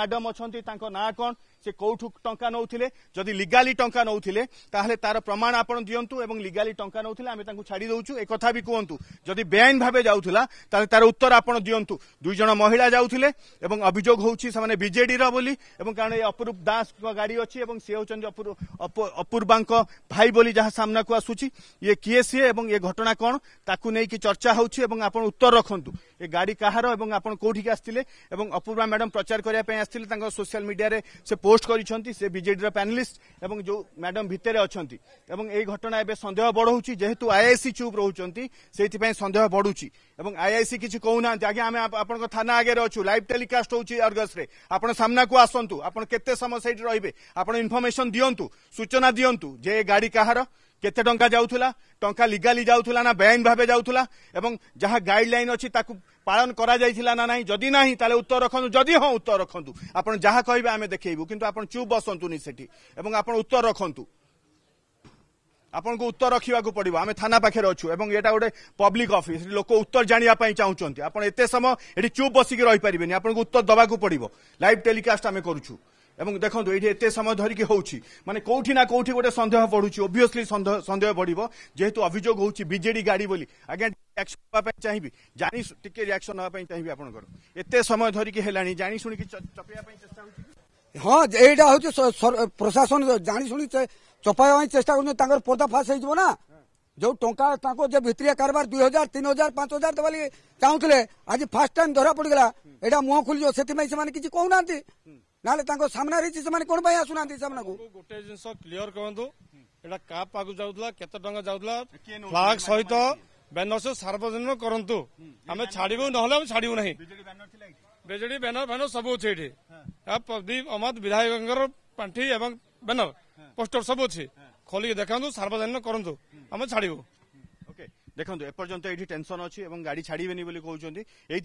madam অনেক তাঁর না কম সে কোঠু টঙ্কা নৌলে যদি লিগালি টঙ্কা নৌলে তাহলে তার প্রমাণ আপনার দিন্তু এবং লিগালি টঙ্কা নৌলে আমি তাকে ছাড়ি দেছু একথা বি কুহতু যদি বেআইন ভাবে যাওয়া তাহলে তার উত্তর আপনার দিন্তু দুইজন মহিলা যাওলে এবং অভিযোগ হচ্ছে সে বিজেডির বলে এবং কারণ এই অপরূপ দাস গাড়ি অছি এবং সে হচ্ছেন অপূর্বাঙ্ক ভাই বলে যা সামনাকু আসুচি ইয়ে কিয়ে সিয়ে এবং এ ঘটনা কোণ তাকে নেই চর্চা হচ্ছে এবং আপনার উত্তর রাখতু এ গাড়ি কাহার এবং আপনার কোঠিকি আসলে এবং অপূর্বা ম্যাডাম প্রচার করা আসলে তাঙ্ক সোশ্যাল মিডিয়ায় সে পোস্ট পোস্ট করেছেন সে বিজেডির প্যানেলিষ্ট এবং যে ম্যাডাম ভিতরে অনেক এবং এই ঘটনা এবার সন্দেহ বড়ুছি যেহেতু আইআইসি চুপ রহুচান সেইপাই সন্দেহ বড়ুছি এবং আইআইসি কিছু কৌ না আগে আমি আপনার থানা আগে অছু লাইভ টেলিকাস্ট হচ্ছে অর্গসে আপনার সামনাকু আসন্তু আপনার কেতে সময় সেইটি রহবে আপনার ইনফরমেসন দিও সূচনা দিও যে গাড়ি কাহার কেতে টঙ্কা যাওয়া টঙ্কা লিগালি যাওয়া না বেআইন ভাবে যাওয়া এবং যা গাইডলাইন অছি তাকে পালন করা যাইছিলা না নাই যদি নাই তাহলে উত্তর রাখন্তু যদি হ্যাঁ উত্তর রাখন্তু আপনার যা কহবে আমি দেখেইবু কিন্তু আপনার চুপ বসন্তু নি সেটি এবং আপনার উত্তর রাখন্তু আপনার উত্তর রাখবাকে পড়ব আমি থানা পাখে অছু এবং এটা গোটে পব্লিক অফিস লোক উত্তর জাঁয়া চাহুমান আপনার এত সময় এটি চুপ বসিকি রইপারে আপনার উত্তর দেওয়া পড়ব লাইভ টেলিকাস্ট আমি করছু এবং দেখুন এটি এত সময় ধরিকি হচ্ছে মানে কোটি না কোটি গোটে সন্দেহ বড়ুছি অবভিয়সলি সন্দেহ বড়ব যেহেতু অভিযোগ হচ্ছে বিজেডি গাড়ি বলে আজ্ঞা রিয়াকশন হওয়া চাহিবি জানি টিকে রিয়াকশন হওয়া চাহিবি আপনার এত সময় ধরিকি হল জানি শুণিকি চপাইয়া চেষ্টা হচ্ছে হ্যাঁ এইটা হচ্ছে প্রশাসন জানি শুনি চপাইয়া চেষ্টা করছেন তাঁর পর্দাফাশ হয়ে যাব না जो टा जे भित्रिया कारबार दुई हजार तीन हजार पांच हजार देवा चाहूले आज फास्ट टाइम धरा पड़गला एटा मुह खोल से किसी कहना ନହେଲେ ତାଙ୍କ ସାମ୍ନାରେ ସେମାନେ କ'ଣ ପାଇଁ ଆସୁନାହାନ୍ତି ସେମାନଙ୍କୁ ଗୋଟେ ଜିନିଷ କ୍ଲିଅର କରନ୍ତୁ ଏଇଟା କାହା ପାଖକୁ ଯାଉଥିଲା କେତେ ଟଙ୍କା ଯାଉଥିଲା ଫ୍ଲାଗ ସହିତ ବ୍ୟାନର ସାର୍ବଜନୀନ କରନ୍ତୁ ଆମେ ଛାଡିବୁ ନହେଲେ ଆମେ ଛାଡିବୁ ନାହିଁ ବିଜେଡି ବ୍ୟାନର ଫ୍ୟାନର ସବୁ ଅଛି ଏଠି ପ୍ରଦୀପ ଅମାତ ବିଧାୟକଙ୍କର ପାଣ୍ଠି ଏବଂ ବ୍ୟାନର ପୋଷ୍ଟର ସବୁ ଅଛି ଖୋଲିକି ଦେଖାନ୍ତୁ ସାର୍ବଜନୀନ କରନ୍ତୁ ଆମେ ଛାଡିବୁ দেখুন এপর্যন্ত এটি টেনশন অছি এবং গাড়ি ছাড়বেনি বলে কৌন এই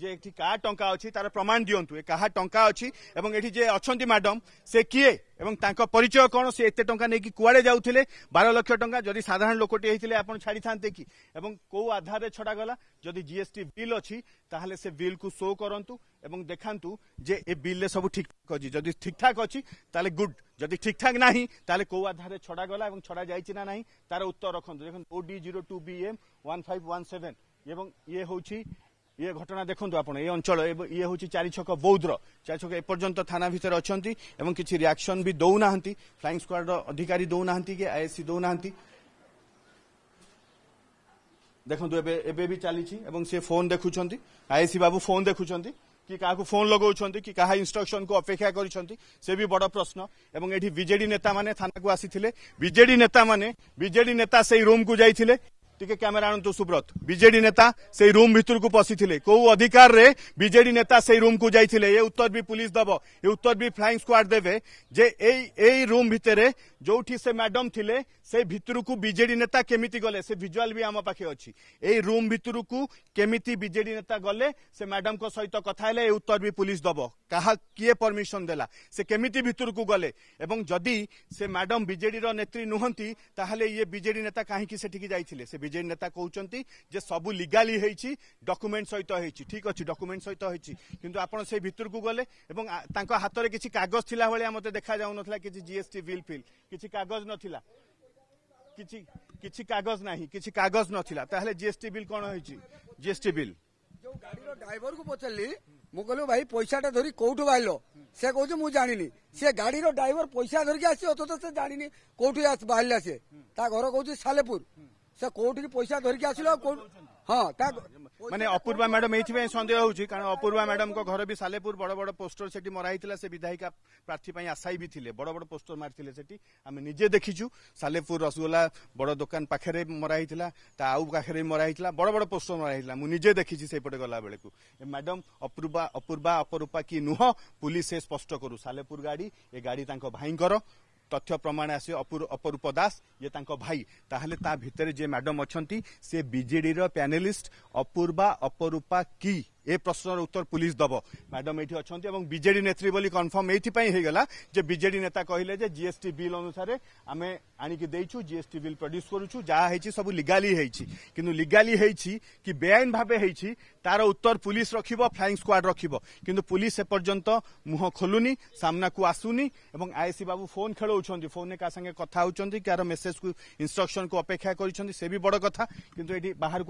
যে এটি কাহা টঙ্কা অছি তার প্রমাণ দিও এ কাহা টঙ্কা অছি এবং এটি যে অ্যাডম সে কিয়ে এবং তাঙ্ক পরিচয় কোণ সে এত টাকা নেই কুয়াড়ে যাওলে বার লক্ষ টাকা যদি সাধারণ লোকটি হয়েছিল আপনার ছাড়ি থাকে কি এবং কেউ আধারে ছড়া গলা যদি জিএসটি বিল অলে সে বিল কু শো করতু এবং দেখান যে এ বিলে সব ঠিকঠাক অছি যদি ঠিকঠাক অছি তাহলে গুড যদি ঠিকঠাক না তাহলে কেউ আধারে ছড়া গলা এবং ছড়া যাই না তার উত্তর রাখুন দেখুন OD zero two B M one five one seven এবং ইয়ে হচ্ছে ইয়ে ঘটনা দেখুন আপনার এই অঞ্চল ইয়ে হচ্ছে চারি ছক বৌদ্ধ চারি চারিছক এপর্যন্ত থানা ভিতরে অনেক এবং কিছু রিয়াকশন বি দৌ না ফ্লাইং স্কোয়াড অধিকারী দৌ না কি আইএসি দৌ না দেখুন এবে এবে বি চালিছি এবং সে ফোন দেখুছেন আইএসি বাবু ফোন দেখুছেন কি কাহু ফোন লগাউছেন কি কাহা ইনস্ট্রকশন কু অপেক্ষা করছেন সে বি বড় প্রশ্ন এবং এটি বিজেডি নেতা মানে থানাকু আসিলে বিজেডি নেতা মানে বিজেডি নেতা সেই রুম কু যাইলে টিকে ক্যামেরা আনতু সুব্রত বিজেডি নেতা সেই রুম ভিতরকু পশিলে কেউ অধিকারে বিজেডি নেতা সেই রুমকু যাইলে এ উত্তর বি পুলিশ দেব এ উত্তর বি ফ্লাইং স্কোয়াড দেবে যে এই এই রুম ভিতরে ଯେଉଁଠି ସେ ମ୍ୟାଡମ୍ ଥିଲେ ସେ ଭିତରକୁ ବିଜେଡି ନେତା କେମିତି ଗଲେ ସେ ଭିଜୁଆଲ ବି ଆମ ପାଖେ ଅଛି ଏଇ ରୁମ୍ ଭିତରକୁ କେମିତି ବିଜେଡି ନେତା ଗଲେ ସେ ମ୍ୟାଡମ୍ଙ୍କ ସହିତ କଥା ହେଲେ ଏ ଉତ୍ତର ବି ପୁଲିସ ଦେବ କାହା କିଏ ପରମିଶନ ଦେଲା ସେ କେମିତି ଭିତରକୁ ଗଲେ ଏବଂ ଯଦି ସେ ମ୍ୟାଡମ୍ ବିଜେଡିର ନେତ୍ରୀ ନୁହନ୍ତି ତାହେଲେ ଇଏ ବିଜେଡି ନେତା କାହିଁକି ସେଠିକି ଯାଇଥିଲେ ସେ ବିଜେଡି ନେତା କହୁଛନ୍ତି ଯେ ସବୁ লিগালি ହେଇଛି ডকুমেন্ট ସହିତ ହେଇଛି ঠিক ଅଛି ଡକୁମେଣ୍ଟ ସହିତ ହେଇଛି କିନ୍ତୁ ଆପଣ সেই ଭିତରକୁ ଗଲେ ଏବଂ ତାଙ୍କ ହାତରେ କିଛି କାଗଜ ଥିଲା ଭଳିଆ ମୋତେ ଦେଖାଯାଉନଥିଲା କିଛି নথিলা কিছু জিএসটি বিল ফিল କିଛି କାଗଜ ନଥିଲା କିଛି କିଛି କାଗଜ ନାହିଁ କିଛି କାଗଜ ନଥିଲା ତାହେଲେ ଜିଏସଟି ବିଲ୍ କ'ଣ ହେଇଛି ଜିଏସଟି ବିଲ୍ ଯୋଉ ଗାଡିର ଡ୍ରାଇଭରକୁ ପଚାରିଲି ମୁଁ କହିଲି ଭାଇ ପଇସାଟା ଧରି କୋଉଠୁ ବାହାରିଲ ସେ କହୁଛି ମୁଁ ଜାଣିନି ସେ ଗାଡିର ଡ୍ରାଇଭର ପଇସା ଧରିକି ଆସିବ ଅଥଚ ସେ ଜାଣିନି କୋଉଠି ବାହାରିଲା ସେ ତା ଘର କହୁଛି ସାଲେପୁର ସେ କୋଉଠିକି ପଇସା ଧରିକି ଆସିଲ ଆଉ କୋଉଠି ହଁ ମାନେ ଅପୂର୍ବା ମ୍ୟାଡମ୍ ଏଇଥିପାଇଁ ସନ୍ଦେହ ହେଉଛି କାରଣ ଅପୂର୍ବା ମ୍ୟାଡମ୍ଙ୍କ ଘର ବି ସାଲେପୁର ବଡ ବଡ ପୋଷ୍ଟର ସେଠି ମରା ହେଇଥିଲା ସେ ବିଧାୟିକା ପ୍ରାର୍ଥୀ ପାଇଁ ଆଶାୟୀ ବି ଥିଲେ ବଡ ବଡ ପୋଷ୍ଟର ମାରିଥିଲେ ସେଠି ଆମେ ନିଜେ ଦେଖିଛୁ ସାଲେପୁର ରସଗୋଲା ବଡ ଦୋକାନ ପାଖରେ ମରା ହେଇଥିଲା ତା ଆଉ ପାଖରେ ମରା ହେଇଥିଲା ବଡ ବଡ ପୋଷ୍ଟର ମରା ହେଇଥିଲା ମୁଁ ନିଜେ ଦେଖିଛି ସେପଟେ ଗଲାବେଳକୁ ମ୍ୟାଡମ୍ ଅପୂର୍ବା ଅପୂର୍ବା ଅପରୂପା କି ନୁହଁ ପୁଲିସ ସେ ସ୍ପଷ୍ଟ କରୁ ସାଲେପୁର ଗାଡି ଏ ଗାଡି ତାଙ୍କ ଭାଇଙ୍କର तथ्य प्रमाण आस अपरूप दास ये भाई ताहले ता भितर जे मैडम अच्छा से बीजेडी पैनलिस्ट अपूर्वा अपरूपा की এ প্রশ্নের উত্তর পুলিশ দেব ম্যাডাম এটি অনেক বিজেডি নেত্রী বলে কনফর্ম এইপাই হয়ে গেল যে বিজেডি নেতা কহিলে যে জিএসটি বিল অনুসারে আমি আনিকি দিয়েছু জিএসটি বিল প্রড্যুস করছু যা হয়েছি সব লিগালি হয়েছি কিন্তু লিগালি হয়েছি কি বেআইন ভাবে হয়েছি তার উত্তর পুলিশ রখিব ফ্লাইং স্কোয়াড রখিব কিন্তু পুলিশ এপর্যন্ত মুহ খোলুনি সামনাকু আসুনি এবং আইসি বাবু ফোন খেলাউছেন ফোনে কাହା ସାଙ୍ଗେ କଥା ହେଉଛନ୍ତି କାହାର ମେସେଜକୁ ଇନ୍ଷ୍ଟ୍ରକ୍ସନକୁ ଅପେକ୍ଷା କରିଛନ୍ତି ସେ ବି ବଡ଼ বড় কথা কিন্তু এটি বাহার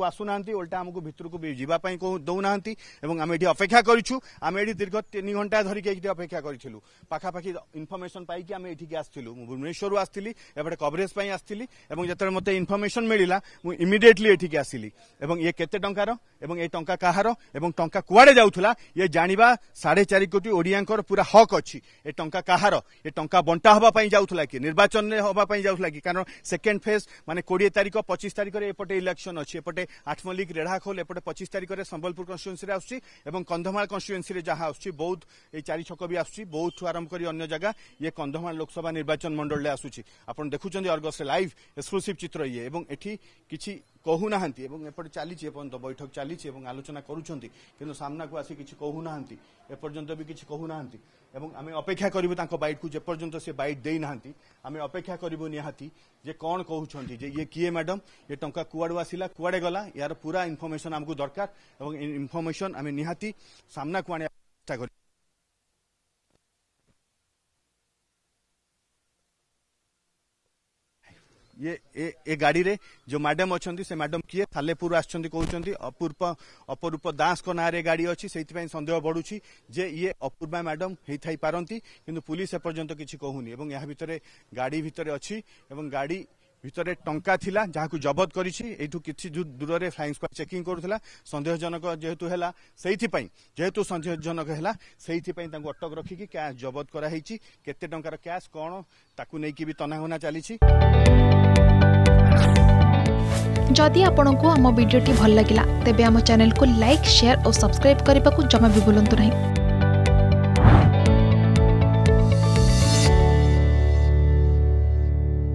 ଓଲଟା ଆମକୁ ଭିତରକୁ আমি ভিতরক যা ଦେଉନାହାନ୍ତି এবং আমি এটি অপেক্ষা করছু আমি এটি দীর্ঘ তিন ঘন্টা ধরিকি এটি অপেক্ষা করছিল পাখাপাখি ইনফরমেশন পাইকি আমি এটিকি আসছিলু ভুবনেশ্বর আসছিলি এপটে কভরেজ পাই আসছিলি এবং যেতবে মতো ইনফরমেশন মিলা মু ইমিডিয়েটলি এটিকি আসিলি এবং ইয়ে কত টাকার এবং এই টঙ্কা কাହାର ଏବଂ ଟଙ୍କା କୁଆଡ଼େ ଯାଉଥିଲା ଇଏ ଜାଣିବା ସାଢ଼େ ଚାରି କୋଟି ଓଡ଼ିଆଙ୍କର ପୁରା ହକ୍ ଅଛି ଏ ଟଙ୍କା କାହାର ଏ ଟଙ୍କା ବଣ୍ଟା ହେବା ପାଇଁ ଯାଉଥିଲା କି ନିର୍ବାଚନରେ ହେବା ପାଇଁ ଯାଉଥିଲା କି କାରଣ ସେକେଣ୍ଡ ଫେଜ୍ ମାନେ କୋଡ଼ିଏ ତାରିଖ ପଚିଶ ତାରିଖରେ ଏପଟେ ଇଲେକ୍ସନ୍ ଅଛି ଏପଟେ ଆଠମଲ୍ଲିକ ରେଢ଼ାଖୋଲ ଏପଟେ ପଚିଶ ତାରିଖରେ ସମ୍ବଲପୁର କନ୍ଷ୍ଟିଚ୍ୟୁଏନ୍ସିରେ ଆସୁଛି ଏବଂ କନ୍ଧମାଳ କନ୍ଷ୍ଟିଚ୍ୟୁଏନ୍ସିରେ ଯାହା ଆସୁଛି ବୌଦ୍ଧ ଏଇ ଚାରି ଛକ ବି ଆସୁଛି ବୌଦ୍ଧଠୁ ଆରମ୍ଭ କରି ଅନ୍ୟ ଜାଗା ଇଏ କନ୍ଧମାଳ ଲୋକସଭା ନିର୍ବାଚନ ମଣ୍ଡଳରେ ଆସୁଛି ଆପଣ ଦେଖୁଛନ୍ତି ଅର୍ଗସରେ ଲାଇଭ୍ ଏକ୍ସକ୍ଲୁସିଭ୍ ଚିତ୍ର ଇଏ ଏବଂ ଏଠି କିଛି କହୁନାହାନ୍ତି ଏବଂ ଏପଟେ ଚାଲିଛି ଏପର୍ଯ୍ୟନ୍ତ ବୈଠକ ଚାଲିଛି ଏବଂ ଆଲୋଚନା କରୁଛନ୍ତି କିନ୍ତୁ ସାମ୍ନାକୁ ଆସି କିଛି କହୁନାହାନ୍ତି ଏପର୍ଯ୍ୟନ୍ତ ବି କିଛି କହୁନାହାନ୍ତି ଏବଂ ଆମେ ଅପେକ୍ଷା କରିବୁ ତାଙ୍କ ବାଇଟ୍କୁ ଯେପର୍ଯ୍ୟନ୍ତ ସେ ବାଇଟ୍ ଦେଇନାହାନ୍ତି ଆମେ ଅପେକ୍ଷା କରିବୁ ନିହାତି ଯେ କ'ଣ କହୁଛନ୍ତି ଯେ ଇଏ କିଏ ମ୍ୟାଡମ୍ ଏ ଟଙ୍କା କୁଆଡ଼ୁ ଆସିଲା କୁଆଡ଼େ ଗଲା ଏହାର ପୁରା ଇନଫର୍ମେସନ୍ ଆମକୁ ଦରକାର ଏବଂ ଇନଫର୍ମେସନ୍ ଆମେ ନିହାତି ସାମ୍ନାକୁ ଆଣିବା ଚେଷ୍ଟା କରିବୁ ये ए गाड़ी जो मैडम अच्छा से मैडम किए सालेपुर आसपूर्व अपरूप दास नाँरे गाड़ी अच्छी से सन्देह बढ़ू जे ये अपूर्वा मैडम होती पारती कि पुलिस एपर्यंत किसी कहूनी गाड़ी भितर अच्छी गाड़ी ভিতরে টঙ্কা লা যা জবত করেছি এইটু কিছু দূরে ফ্লাইং স্কোয়াড চেকিং করুলা সন্দেহজনক যেহেতু হেলা সেইপাই যেহেতু সন্দেহজনক হল সেইপাই তাঁকু অটক রক্ষিকি ক্যাশ জবত করা হয়েছি কত টাকার ক্যাশ কোণ তাকে নেই তনাঘনা চালিছি যদি আপনার আমার ভিডিওটি ভাল লাগিলা তেবে আমার চ্যানেলকে লাইক শেয়ার ও সবসক্রাইব করা জমা বি ভুলতু না